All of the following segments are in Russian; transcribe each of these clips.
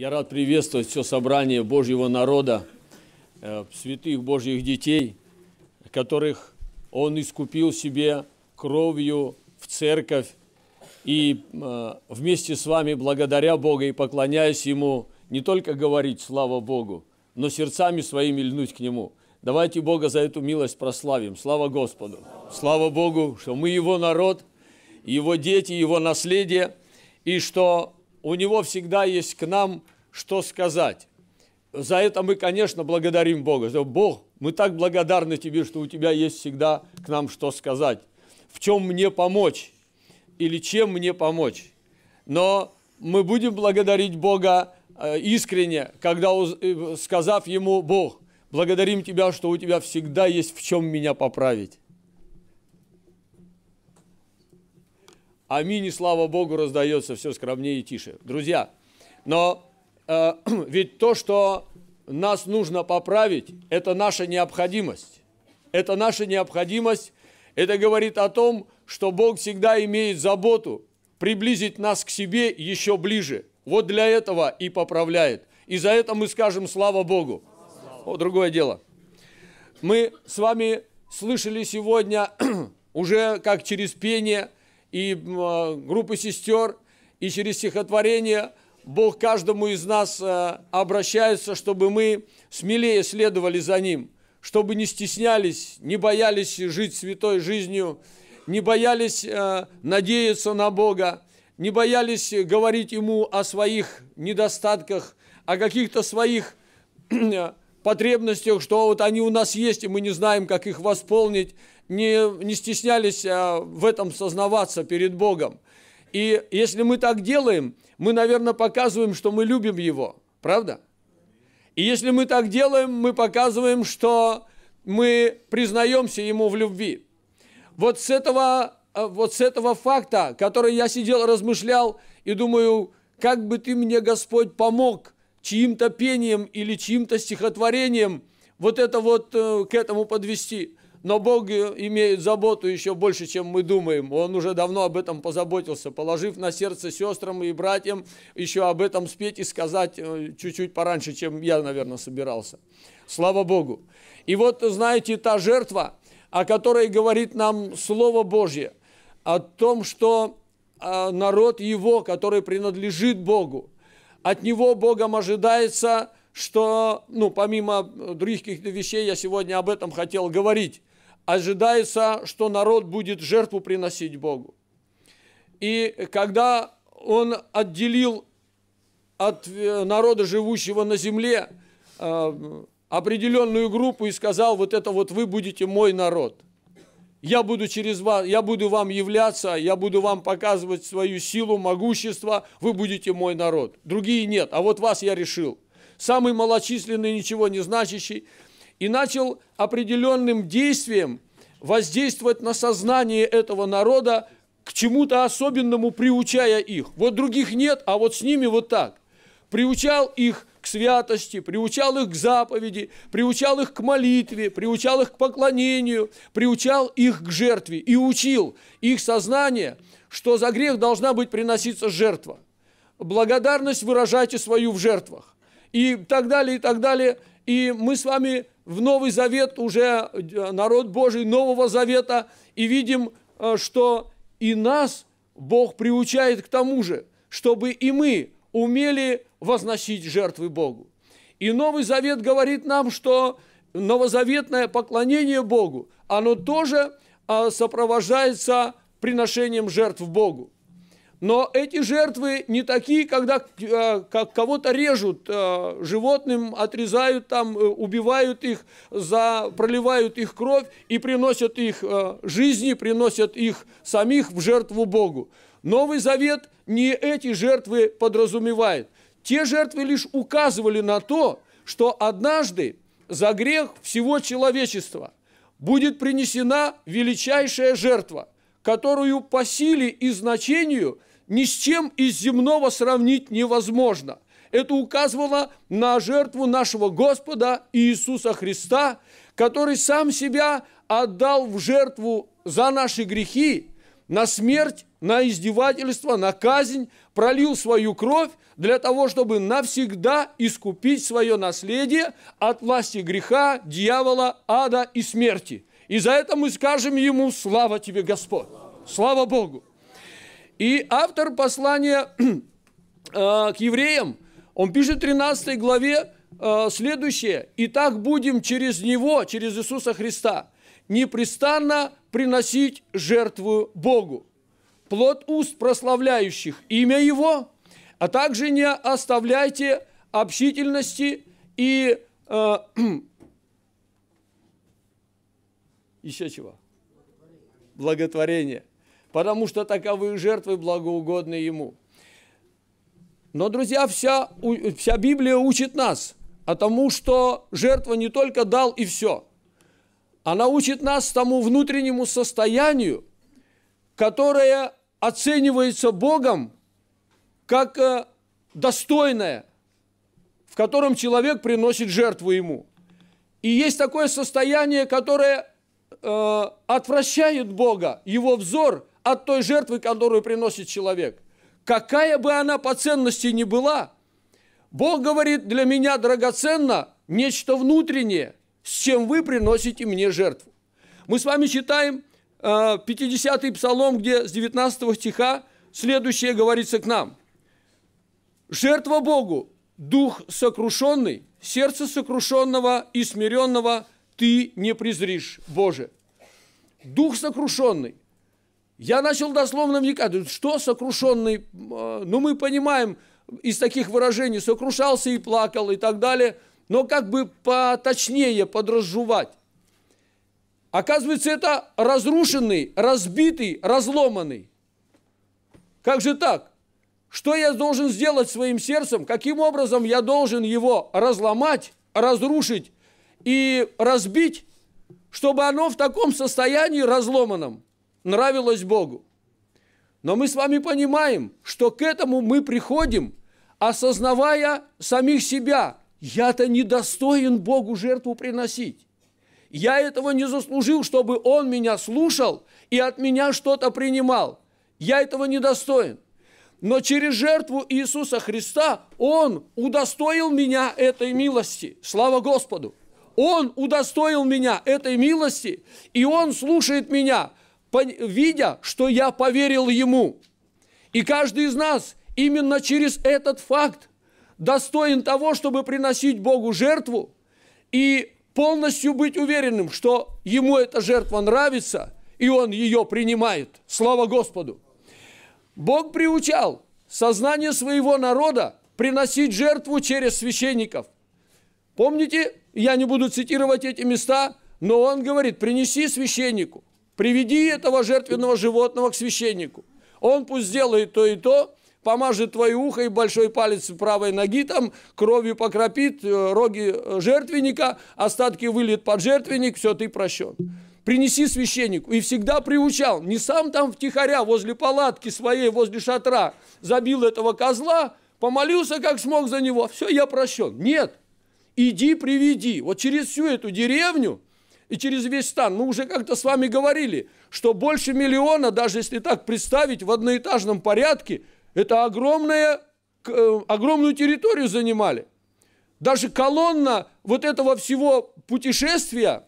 Я рад приветствовать все собрание Божьего народа, э, святых Божьих детей, которых Он искупил себе кровью в церковь. И э, вместе с вами, благодаря Бога и поклоняясь Ему, не только говорить «Слава Богу», но сердцами своими льнуть к Нему. Давайте Бога за эту милость прославим. Слава Господу! Слава Богу, что мы Его народ, Его дети, Его наследие, и что у него всегда есть к нам что сказать. За это мы, конечно, благодарим Бога. Бог, мы так благодарны Тебе, что у Тебя есть всегда к нам что сказать. В чем мне помочь? Или чем мне помочь? Но мы будем благодарить Бога э, искренне, когда э, сказав Ему, Бог, благодарим Тебя, что у Тебя всегда есть в чем меня поправить. Аминь и слава Богу раздается все скромнее и тише. Друзья, но э, ведь то, что нас нужно поправить, это наша необходимость. Это наша необходимость. Это говорит о том, что Бог всегда имеет заботу приблизить нас к себе еще ближе. Вот для этого и поправляет. И за это мы скажем слава Богу. О, другое дело. Мы с вами слышали сегодня уже как через пение – и а, группы сестер, и через стихотворение Бог каждому из нас э, обращается, чтобы мы смелее следовали за Ним, чтобы не стеснялись, не боялись жить святой жизнью, не боялись э, надеяться на Бога, не боялись говорить Ему о своих недостатках, о каких-то своих э, потребностях, что вот они у нас есть, и мы не знаем, как их восполнить, не, не стеснялись а, в этом сознаваться перед Богом. И если мы так делаем, мы, наверное, показываем, что мы любим Его, правда? И если мы так делаем, мы показываем, что мы признаемся Ему в любви. Вот с этого, а, вот с этого факта, который я сидел, размышлял и думаю, как бы ты мне, Господь, помог – чьим-то пением или чьим-то стихотворением вот это вот э, к этому подвести. Но Бог э, имеет заботу еще больше, чем мы думаем. Он уже давно об этом позаботился, положив на сердце сестрам и братьям еще об этом спеть и сказать э, чуть-чуть пораньше, чем я, наверное, собирался. Слава Богу. И вот, знаете, та жертва, о которой говорит нам Слово Божье, о том, что а, народ его, который принадлежит Богу, от него Богом ожидается, что, ну, помимо других каких-то вещей, я сегодня об этом хотел говорить, ожидается, что народ будет жертву приносить Богу. И когда он отделил от э, народа, живущего на земле, э, определенную группу и сказал, вот это вот вы будете мой народ – я буду через вас, я буду вам являться, я буду вам показывать свою силу, могущество, вы будете мой народ. Другие нет, а вот вас я решил. Самый малочисленный, ничего не значащий. И начал определенным действием воздействовать на сознание этого народа к чему-то особенному, приучая их. Вот других нет, а вот с ними вот так. Приучал их к святости, приучал их к заповеди, приучал их к молитве, приучал их к поклонению, приучал их к жертве и учил их сознание, что за грех должна быть приноситься жертва. Благодарность выражайте свою в жертвах. И так далее, и так далее. И мы с вами в Новый Завет, уже э, народ Божий Нового Завета, и видим, э, что и нас Бог приучает к тому же, чтобы и мы умели возносить жертвы Богу. И Новый Завет говорит нам, что новозаветное поклонение Богу, оно тоже а, сопровождается приношением жертв Богу. Но эти жертвы не такие, когда а, как кого-то режут, а, животным отрезают там, э, убивают их, за, проливают их кровь и приносят их жизни, приносят их самих в жертву Богу. Новый Завет не эти жертвы подразумевает. Те жертвы лишь указывали на то, что однажды за грех всего человечества будет принесена величайшая жертва, которую по силе и значению ни с чем из земного сравнить невозможно. Это указывало на жертву нашего Господа Иисуса Христа, который сам себя отдал в жертву за наши грехи на смерть на издевательство, на казнь, пролил свою кровь для того, чтобы навсегда искупить свое наследие от власти греха, дьявола, ада и смерти. И за это мы скажем ему «Слава тебе, Господь!» Слава Богу! И автор послания э, к евреям, он пишет в 13 главе э, следующее. «И так будем через Него, через Иисуса Христа, непрестанно приносить жертву Богу» плод уст прославляющих имя Его, а также не оставляйте общительности и... Э, еще чего? Благотворение. Потому что таковые жертвы благоугодны Ему. Но, друзья, вся, вся Библия учит нас о тому, что жертва не только дал и все. Она учит нас тому внутреннему состоянию, которое оценивается Богом как э, достойное, в котором человек приносит жертву ему. И есть такое состояние, которое э, отвращает Бога, его взор от той жертвы, которую приносит человек. Какая бы она по ценности ни была, Бог говорит, для меня драгоценно нечто внутреннее, с чем вы приносите мне жертву. Мы с вами читаем – 50-й э, псалом, где с 19 стиха следующее говорится к нам. «Жертва Богу, дух сокрушенный, сердце сокрушенного и смиренного ты не презришь, Боже». Дух сокрушенный. Я начал дословно вникать. Что сокрушенный? Э, ну, мы понимаем из таких выражений, сокрушался и плакал и так далее, но как бы поточнее подразжевать. Оказывается, это разрушенный, разбитый, разломанный. Как же так? Что я должен сделать своим сердцем? Каким образом я должен его разломать, разрушить и разбить, чтобы оно в таком состоянии разломанном нравилось Богу? Но мы с вами понимаем, что к этому мы приходим, осознавая самих себя. Я-то недостоин Богу жертву приносить. Я этого не заслужил, чтобы он меня слушал и от меня что-то принимал. Я этого не достоин. Но через жертву Иисуса Христа Он удостоил меня этой милости. Слава Господу! Он удостоил меня этой милости, и Он слушает меня, видя, что я поверил Ему. И каждый из нас именно через этот факт достоин того, чтобы приносить Богу жертву и полностью быть уверенным, что ему эта жертва нравится, и он ее принимает. Слава Господу! Бог приучал сознание своего народа приносить жертву через священников. Помните, я не буду цитировать эти места, но он говорит, принеси священнику, приведи этого жертвенного животного к священнику. Он пусть сделает то и то, помажет твое ухо и большой палец правой ноги там, кровью покропит, э, роги э, жертвенника, остатки выльет под жертвенник, все, ты прощен принеси священнику. И всегда приучал, не сам там втихаря возле палатки своей, возле шатра, забил этого козла, помолился как смог за него, все, я прощен. Нет, иди приведи. Вот через всю эту деревню и через весь стан, мы уже как-то с вами говорили, что больше миллиона, даже если так представить, в одноэтажном порядке – это огромная, э, огромную территорию занимали. Даже колонна вот этого всего путешествия,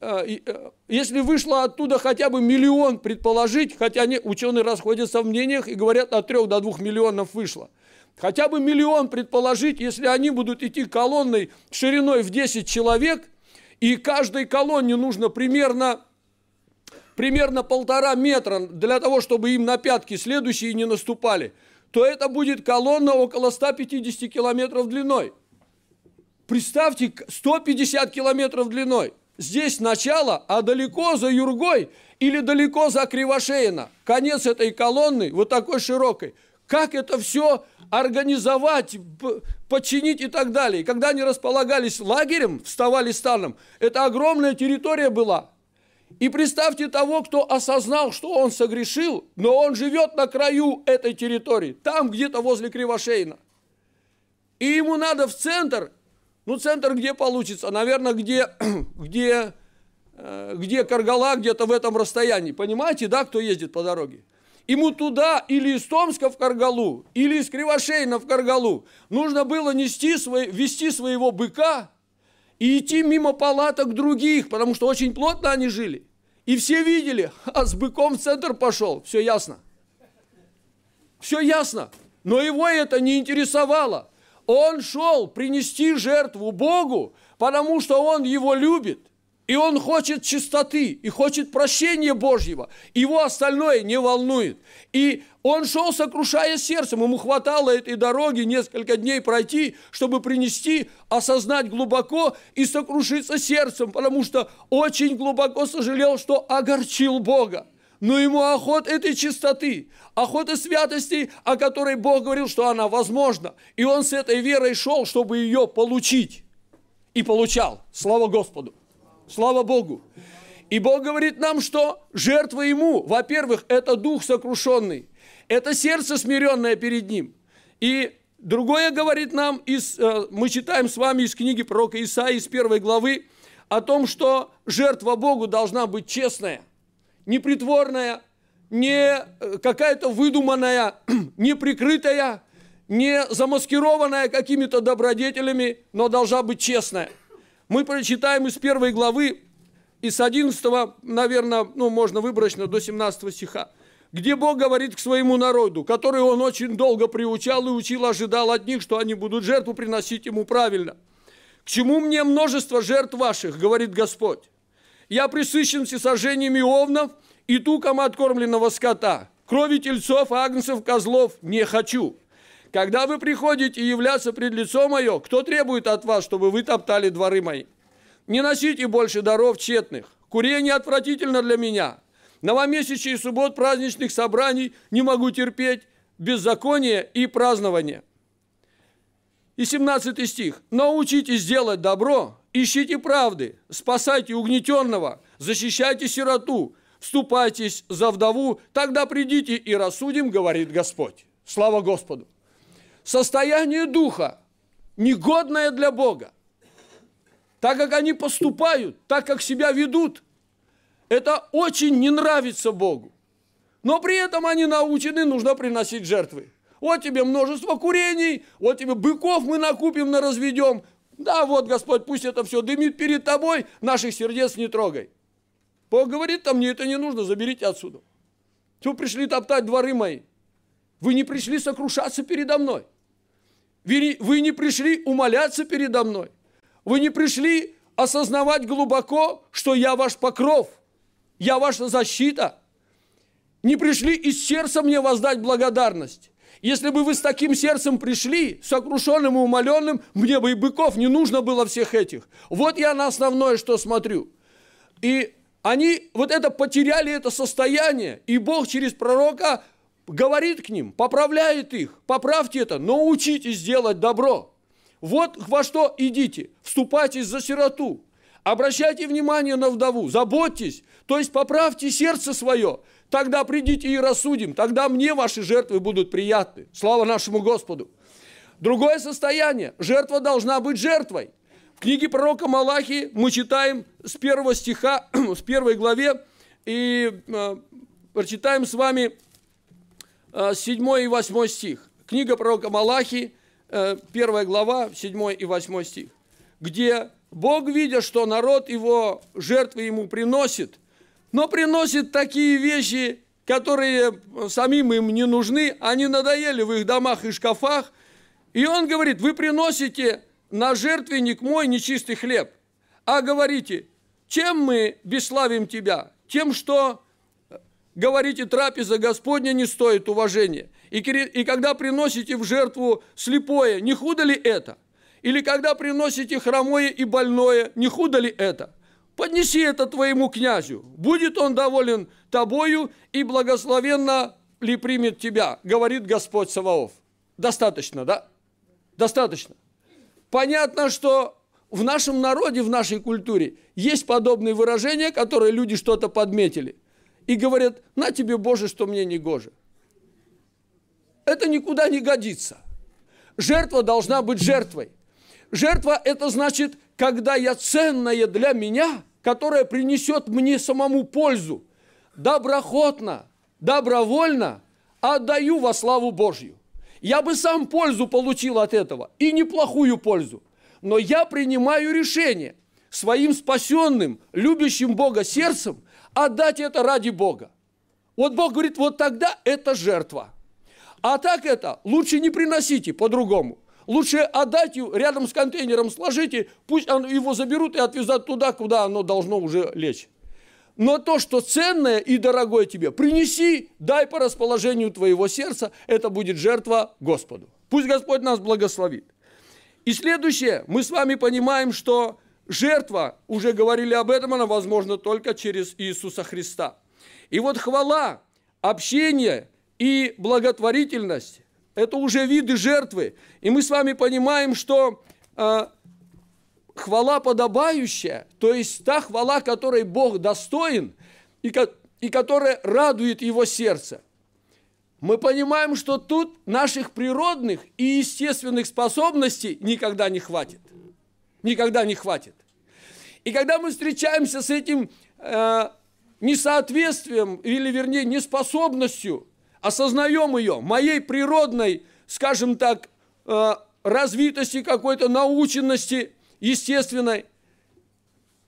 э, э, если вышло оттуда хотя бы миллион предположить, хотя они, ученые расходятся в мнениях и говорят, от трех до двух миллионов вышло. Хотя бы миллион предположить, если они будут идти колонной шириной в 10 человек, и каждой колонне нужно примерно примерно полтора метра для того, чтобы им на пятки следующие не наступали, то это будет колонна около 150 километров длиной. Представьте, 150 километров длиной. Здесь начало, а далеко за Юргой или далеко за Кривошеина. Конец этой колонны, вот такой широкой. Как это все организовать, подчинить и так далее. когда они располагались лагерем, вставали станом, это огромная территория была. И представьте того, кто осознал, что он согрешил, но он живет на краю этой территории, там где-то возле Кривошейна. И ему надо в центр, ну центр где получится, наверное, где, где, э, где Каргала, где-то в этом расстоянии. Понимаете, да, кто ездит по дороге? Ему туда или из Томска в Каргалу, или из Кривошейна в Каргалу нужно было нести, свой, вести своего быка – и идти мимо палаток других, потому что очень плотно они жили. И все видели, а с быком в центр пошел, все ясно. Все ясно. Но его это не интересовало. Он шел принести жертву Богу, потому что он его любит. И он хочет чистоты, и хочет прощения Божьего. Его остальное не волнует. И он шел, сокрушая сердцем. Ему хватало этой дороги несколько дней пройти, чтобы принести, осознать глубоко и сокрушиться сердцем, потому что очень глубоко сожалел, что огорчил Бога. Но ему охот этой чистоты, охота святости, о которой Бог говорил, что она возможна. И он с этой верой шел, чтобы ее получить. И получал. Слава Господу! Слава Богу. И Бог говорит нам, что жертва Ему, во-первых, это дух сокрушенный, это сердце смиренное перед Ним. И другое говорит нам, из, э, мы читаем с вами из книги пророка Исаи, из первой главы, о том, что жертва Богу должна быть честная, непритворная, не э, какая-то выдуманная, не прикрытая, не замаскированная какими-то добродетелями, но должна быть честная – мы прочитаем из первой главы, из 11, наверное, ну, можно выборочно, до 17 стиха, где Бог говорит к своему народу, который он очень долго приучал и учил, ожидал от них, что они будут жертву приносить ему правильно. «К чему мне множество жертв ваших?» – говорит Господь. «Я присыщен всесожжениями овнов и туком откормленного скота, крови тельцов, агнцев, козлов не хочу» когда вы приходите и являться пред лицо мое, кто требует от вас, чтобы вы топтали дворы мои? Не носите больше даров тщетных. Курение отвратительно для меня. Новомесячий и суббот праздничных собраний не могу терпеть. Беззаконие и празднование. И 17 стих. Научитесь делать добро, ищите правды, спасайте угнетенного, защищайте сироту, вступайтесь за вдову, тогда придите и рассудим, говорит Господь. Слава Господу! состояние духа, негодное для Бога. Так как они поступают, так как себя ведут, это очень не нравится Богу. Но при этом они научены, нужно приносить жертвы. Вот тебе множество курений, вот тебе быков мы накупим, на разведем. Да, вот, Господь, пусть это все дымит перед тобой, наших сердец не трогай. Бог говорит, там мне это не нужно, заберите отсюда. Вы пришли топтать дворы мои. Вы не пришли сокрушаться передо мной. Вы, не пришли умоляться передо мной. Вы не пришли осознавать глубоко, что я ваш покров, я ваша защита. Не пришли из сердца мне воздать благодарность. Если бы вы с таким сердцем пришли, сокрушенным и умоленным, мне бы и быков не нужно было всех этих. Вот я на основное, что смотрю. И они вот это потеряли это состояние, и Бог через пророка говорит к ним, поправляет их, поправьте это, но учитесь делать добро. Вот во что идите, вступайтесь за сироту, обращайте внимание на вдову, заботьтесь, то есть поправьте сердце свое, тогда придите и рассудим, тогда мне ваши жертвы будут приятны. Слава нашему Господу! Другое состояние, жертва должна быть жертвой. В книге пророка Малахии мы читаем с первого стиха, с первой главе, и э, прочитаем с вами 7 э, и 8 стих. Книга пророка Малахи, 1 э, глава, 7 и 8 стих, где Бог, видя, что народ его жертвы ему приносит, но приносит такие вещи, которые э, самим им не нужны, они надоели в их домах и шкафах, и он говорит, вы приносите на жертвенник мой нечистый хлеб, а говорите, чем мы бесславим тебя? Тем, что говорите, трапеза Господня не стоит уважения. И, и когда приносите в жертву слепое, не худо ли это? Или когда приносите хромое и больное, не худо ли это? Поднеси это твоему князю, будет он доволен тобою и благословенно ли примет тебя, говорит Господь Саваоф. Достаточно, да? Достаточно. Понятно, что в нашем народе, в нашей культуре есть подобные выражения, которые люди что-то подметили – и говорят, на тебе, Боже, что мне не гоже. Это никуда не годится. Жертва должна быть жертвой. Жертва – это значит, когда я ценное для меня, которое принесет мне самому пользу, доброхотно, добровольно отдаю во славу Божью. Я бы сам пользу получил от этого, и неплохую пользу. Но я принимаю решение своим спасенным, любящим Бога сердцем, отдать это ради Бога. Вот Бог говорит, вот тогда это жертва. А так это лучше не приносите по-другому. Лучше отдайте рядом с контейнером сложите, пусть его заберут и отвезут туда, куда оно должно уже лечь. Но то, что ценное и дорогое тебе, принеси, дай по расположению твоего сердца, это будет жертва Господу. Пусть Господь нас благословит. И следующее, мы с вами понимаем, что Жертва, уже говорили об этом, она возможна только через Иисуса Христа. И вот хвала, общение и благотворительность – это уже виды жертвы. И мы с вами понимаем, что э, хвала подобающая, то есть та хвала, которой Бог достоин и, и которая радует его сердце. Мы понимаем, что тут наших природных и естественных способностей никогда не хватит никогда не хватит. И когда мы встречаемся с этим э, несоответствием, или вернее неспособностью, осознаем ее, моей природной, скажем так, э, развитости какой-то, наученности естественной,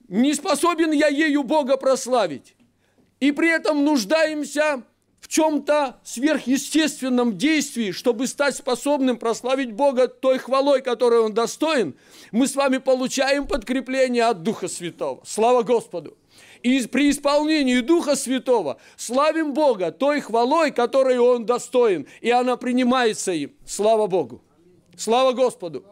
не способен я ею Бога прославить. И при этом нуждаемся в чем-то сверхъестественном действии, чтобы стать способным прославить Бога той хвалой, которой Он достоин, мы с вами получаем подкрепление от Духа Святого. Слава Господу! И при исполнении Духа Святого славим Бога той хвалой, которой Он достоин, и она принимается им. Слава Богу! Слава Господу!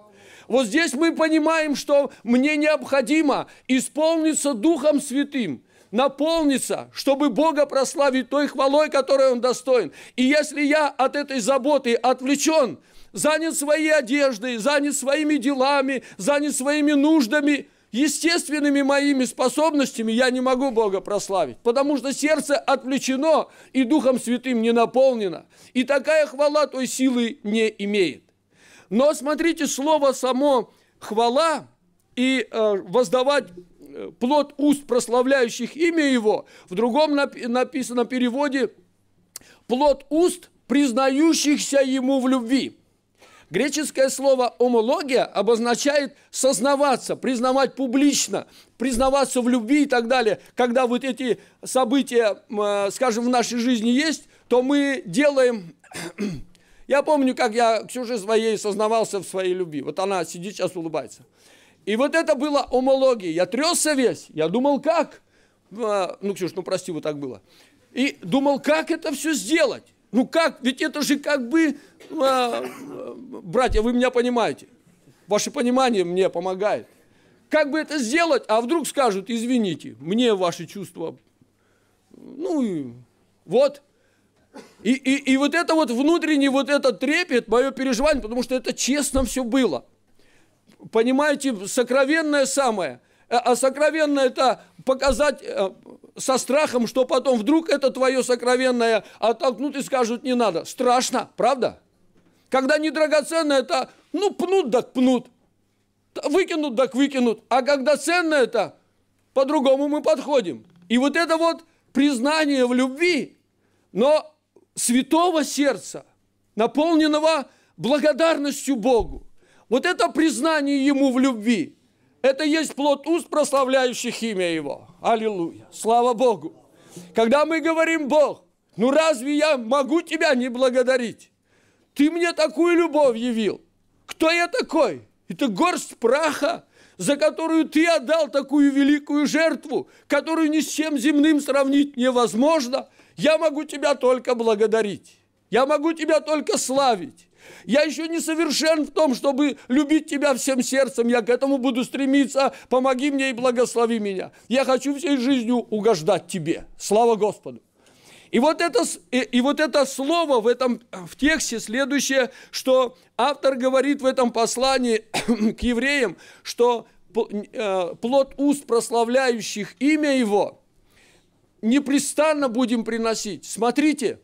Вот здесь мы понимаем, что мне необходимо исполниться Духом Святым – наполниться, чтобы Бога прославить той хвалой, которой Он достоин. И если я от этой заботы отвлечен, занят своей одеждой, занят своими делами, занят своими нуждами, естественными моими способностями я не могу Бога прославить, потому что сердце отвлечено и Духом Святым не наполнено. И такая хвала той силы не имеет. Но смотрите, слово само «хвала» и э, «воздавать Э, плод уст прославляющих имя Его. В другом написано написано переводе плод уст признающихся Ему в любви. Греческое слово «омология» обозначает сознаваться, признавать публично, признаваться в любви и так далее. Когда вот эти события, э, скажем, в нашей жизни есть, то мы делаем... Я помню, как я Ксюше своей сознавался в своей любви. Вот она сидит сейчас улыбается. И вот это было омологии. Я трясся весь. Я думал, как? А, ну, Ксюш, ну прости, вот так было. И думал, как это все сделать? Ну как? Ведь это же как бы... А, братья, вы меня понимаете. Ваше понимание мне помогает. Как бы это сделать? А вдруг скажут, извините, мне ваши чувства... Ну, и вот. И, и, и вот это вот внутренний вот этот трепет, мое переживание, потому что это честно все было. Понимаете, сокровенное самое. Э, а сокровенное это показать э, со страхом, что потом вдруг это твое сокровенное оттолкнут и скажут не надо. Страшно, правда? Когда не драгоценное, это ну пнут так пнут. Выкинут так выкинут. А когда ценное это, по-другому мы подходим. И вот это вот признание в любви, но святого сердца, наполненного благодарностью Богу. Вот это признание ему в любви. Это есть плод уст, прославляющих имя его. Аллилуйя. Слава Богу. Когда мы говорим, Бог, ну разве я могу тебя не благодарить? Ты мне такую любовь явил. Кто я такой? Это горсть праха, за которую ты отдал такую великую жертву, которую ни с чем земным сравнить невозможно. Я могу тебя только благодарить. Я могу тебя только славить. Я еще не совершен в том, чтобы любить тебя всем сердцем. Я к этому буду стремиться. Помоги мне и благослови меня. Я хочу всей жизнью угождать тебе. Слава Господу. И вот это, и, и вот это слово в этом в тексте следующее, что автор говорит в этом послании к евреям, что э, плод уст прославляющих имя Его непрестанно будем приносить. Смотрите,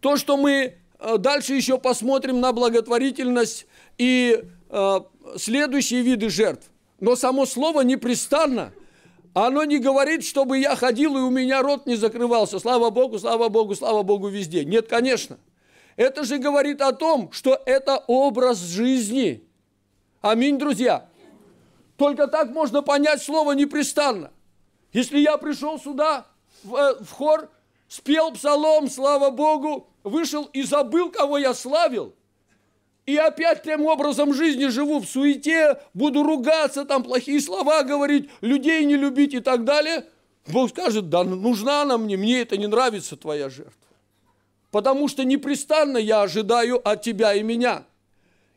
то, что мы Э, дальше еще посмотрим на благотворительность и э, следующие виды жертв. Но само слово непрестанно. Оно не говорит, чтобы я ходил и у меня рот не закрывался. Слава Богу, слава Богу, слава Богу везде. Нет, конечно. Это же говорит о том, что это образ жизни. Аминь, друзья. Только так можно понять слово непрестанно. Если я пришел сюда, в, э, в хор, спел псалом, слава Богу, вышел и забыл, кого я славил. И опять тем образом жизни живу в суете, буду ругаться, там плохие слова говорить, людей не любить и так далее. Бог скажет, да нужна она мне, мне это не нравится, твоя жертва. Потому что непрестанно я ожидаю от тебя и меня.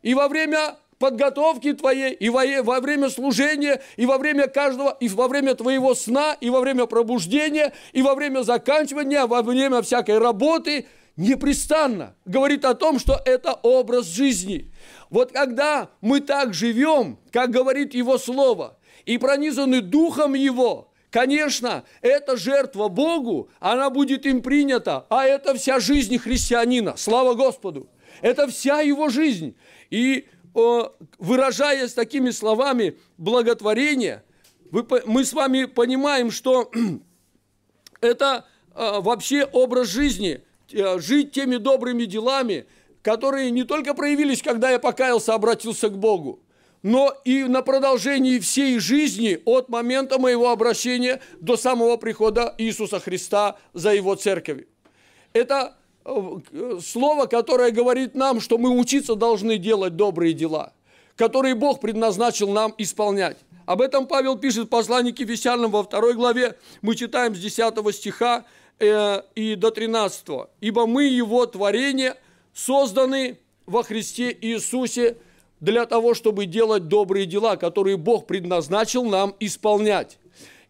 И во время подготовки твоей, и во, время служения, и во время каждого, и во время твоего сна, и во время пробуждения, и во время заканчивания, а во время всякой работы, непрестанно говорит о том, что это образ жизни. Вот когда мы так живем, как говорит Его Слово, и пронизаны Духом Его, конечно, эта жертва Богу, она будет им принята, а это вся жизнь христианина, слава Господу. Это вся его жизнь. И выражаясь такими словами благотворение, мы с вами понимаем, что это а, вообще образ жизни, э, жить теми добрыми делами, которые не только проявились, когда я покаялся, обратился к Богу, но и на продолжении всей жизни от момента моего обращения до самого прихода Иисуса Христа за Его церковью. Это Э, слово, которое говорит нам, что мы учиться должны делать добрые дела, которые Бог предназначил нам исполнять. Об этом Павел пишет в послании к Ефесянам во второй главе. Мы читаем с 10 стиха э, и до 13. «Ибо мы Его творение, созданы во Христе Иисусе для того, чтобы делать добрые дела, которые Бог предназначил нам исполнять».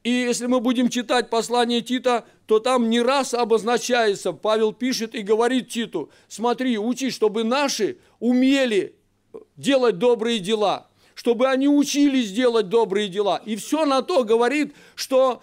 И если мы будем читать послание Тита, то там не раз обозначается, Павел пишет и говорит Титу, смотри, учи, чтобы наши умели делать добрые дела, чтобы они учились делать добрые дела. И все на то говорит, что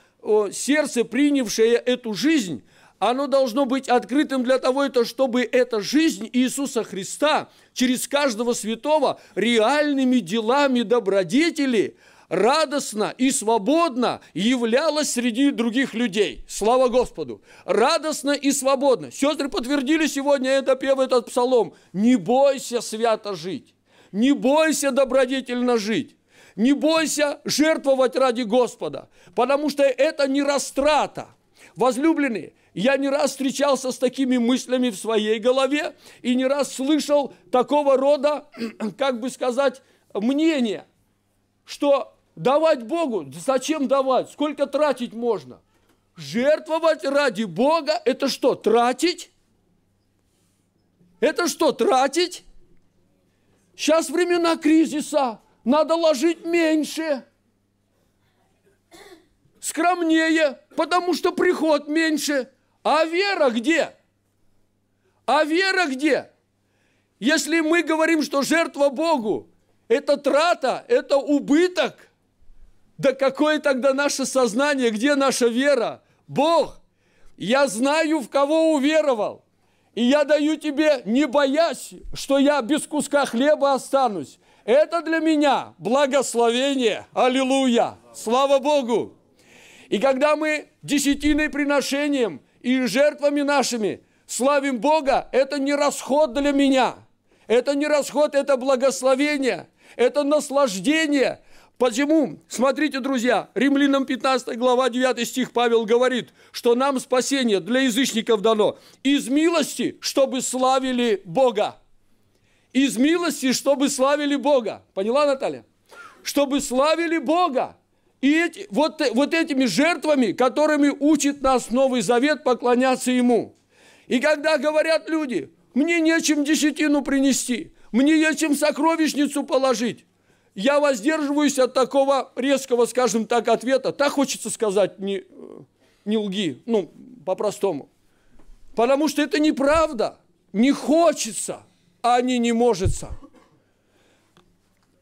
сердце, принявшее эту жизнь, оно должно быть открытым для того, это, чтобы эта жизнь Иисуса Христа через каждого святого реальными делами добродетели – радостно и свободно являлась среди других людей. Слава Господу! Радостно и свободно. Сестры подтвердили сегодня это пев, этот псалом. Не бойся свято жить. Не бойся добродетельно жить. Не бойся жертвовать ради Господа, потому что это не растрата. Возлюбленные, я не раз встречался с такими мыслями в своей голове и не раз слышал такого рода, как бы сказать, мнение, что Давать Богу? Зачем давать? Сколько тратить можно? Жертвовать ради Бога – это что, тратить? Это что, тратить? Сейчас времена кризиса, надо ложить меньше, скромнее, потому что приход меньше. А вера где? А вера где? Если мы говорим, что жертва Богу – это трата, это убыток – да какое тогда наше сознание, где наша вера? Бог, я знаю, в кого уверовал. И я даю тебе, не боясь, что я без куска хлеба останусь. Это для меня благословение. Аллилуйя! Слава Богу! И когда мы десятиной приношением и жертвами нашими славим Бога, это не расход для меня. Это не расход, это благословение. Это наслаждение – Почему? Смотрите, друзья, Римлянам 15 глава 9 стих Павел говорит, что нам спасение для язычников дано из милости, чтобы славили Бога. Из милости, чтобы славили Бога. Поняла, Наталья? Чтобы славили Бога. И эти, вот, вот этими жертвами, которыми учит нас Новый Завет поклоняться Ему. И когда говорят люди, мне нечем десятину принести, мне нечем сокровищницу положить, я воздерживаюсь от такого резкого, скажем так, ответа. Так хочется сказать, не, э, не лги, ну, по-простому. Потому что это неправда, не хочется, а не не можется.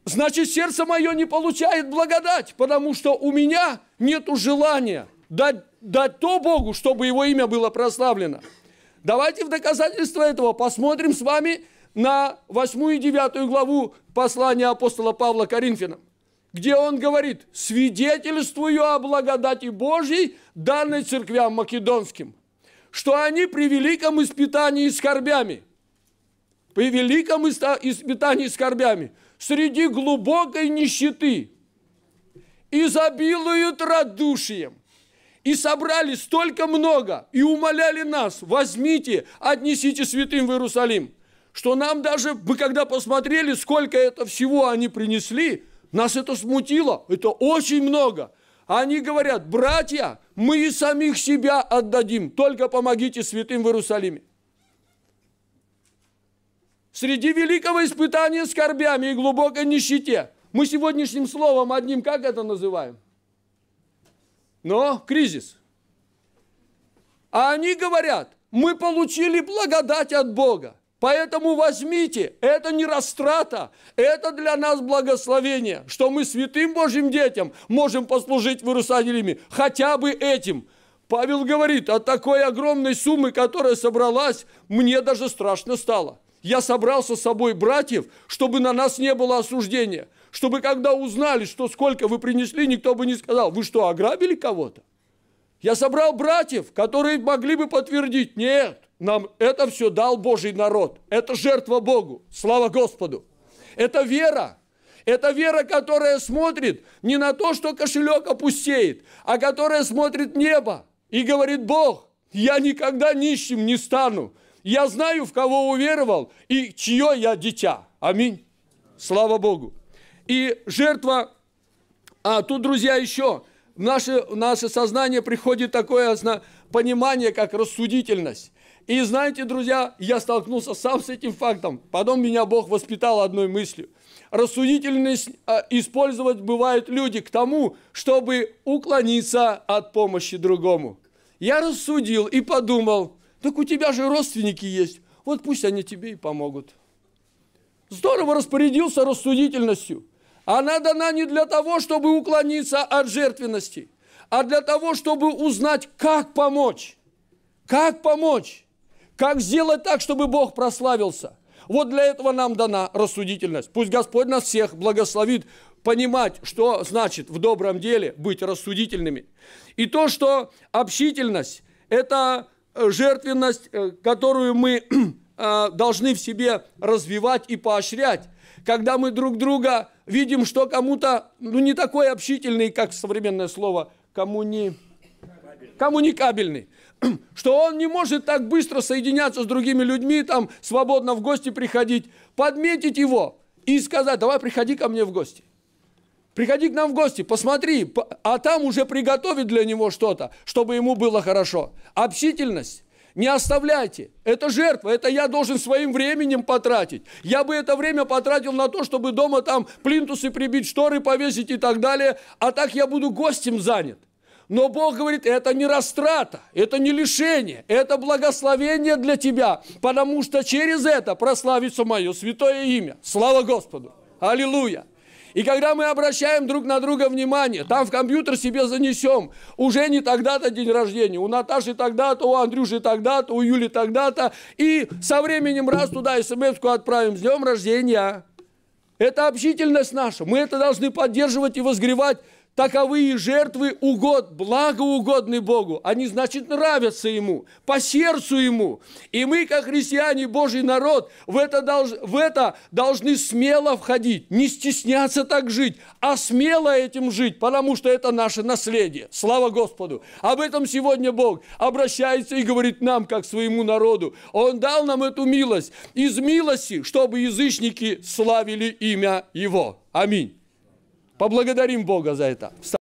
Значит, сердце мое не получает благодать, потому что у меня нет желания дать, дать то Богу, чтобы его имя было прославлено. Давайте в доказательство этого посмотрим с вами на 8 и 9 главу послания апостола Павла Коринфянам, где он говорит, свидетельствую о благодати Божьей, данной церквям македонским, что они при великом испытании скорбями, при великом испытании скорбями, среди глубокой нищеты, изобилуют радушием, и собрали столько много, и умоляли нас, возьмите, отнесите святым в Иерусалим – что нам даже, мы когда посмотрели, сколько это всего они принесли, нас это смутило, это очень много. Они говорят, братья, мы и самих себя отдадим, только помогите святым в Иерусалиме. Среди великого испытания скорбями и глубокой нищете. Мы сегодняшним словом одним, как это называем? Но кризис. А они говорят, мы получили благодать от Бога. Поэтому возьмите, это не растрата, это для нас благословение, что мы святым Божьим детям можем послужить в Иерусалиме, хотя бы этим. Павел говорит, от такой огромной суммы, которая собралась, мне даже страшно стало. Я собрался с собой братьев, чтобы на нас не было осуждения, чтобы когда узнали, что сколько вы принесли, никто бы не сказал, вы что, ограбили кого-то? Я собрал братьев, которые могли бы подтвердить, нет, нам это все дал Божий народ. Это жертва Богу. Слава Господу. Это вера. Это вера, которая смотрит не на то, что кошелек опустеет, а которая смотрит небо и говорит, Бог, я никогда нищим не стану. Я знаю, в кого уверовал и чье я дитя. Аминь. Слава Богу. И жертва... А тут, друзья, еще в наше, в наше сознание приходит такое понимание, как рассудительность. И знаете, друзья, я столкнулся сам с этим фактом. Потом меня Бог воспитал одной мыслью. Рассудительность а, использовать бывают люди к тому, чтобы уклониться от помощи другому. Я рассудил и подумал, так у тебя же родственники есть, вот пусть они тебе и помогут. Здорово распорядился рассудительностью. Она дана не для того, чтобы уклониться от жертвенности, а для того, чтобы узнать, как помочь. Как помочь? Как сделать так, чтобы Бог прославился? Вот для этого нам дана рассудительность. Пусть Господь нас всех благословит понимать, что значит в добром деле быть рассудительными. И то, что общительность – это э, жертвенность, э, которую мы э, должны в себе развивать и поощрять. Когда мы друг друга видим, что кому-то, ну не такой общительный, как современное слово, кому не коммуникабельный. что он не может так быстро соединяться с другими людьми, там свободно в гости приходить, подметить его и сказать, давай приходи ко мне в гости. Приходи к нам в гости, посмотри, а там уже приготовить для него что-то, чтобы ему было хорошо. Общительность. Не оставляйте. Это жертва, это я должен своим временем потратить. Я бы это время потратил на то, чтобы дома там плинтусы прибить, шторы повесить и так далее. А так я буду гостем занят. Но Бог говорит, это не растрата, это не лишение, это благословение для тебя, потому что через это прославится мое святое имя. Слава Господу! Аллилуйя! И когда мы обращаем друг на друга внимание, там в компьютер себе занесем, уже не тогда-то день рождения, у Наташи тогда-то, у Андрюши тогда-то, у Юли тогда-то, и со временем раз туда смс отправим, с днем рождения. Это общительность наша, мы это должны поддерживать и возгревать таковые жертвы угод, благоугодны Богу. Они, значит, нравятся Ему, по сердцу Ему. И мы, как христиане, Божий народ, в это, долж, в это должны смело входить, не стесняться так жить, а смело этим жить, потому что это наше наследие. Слава Господу! Об этом сегодня Бог обращается и говорит нам, как своему народу. Он дал нам эту милость из милости, чтобы язычники славили имя Его. Аминь. Поблагодарим Бога за это.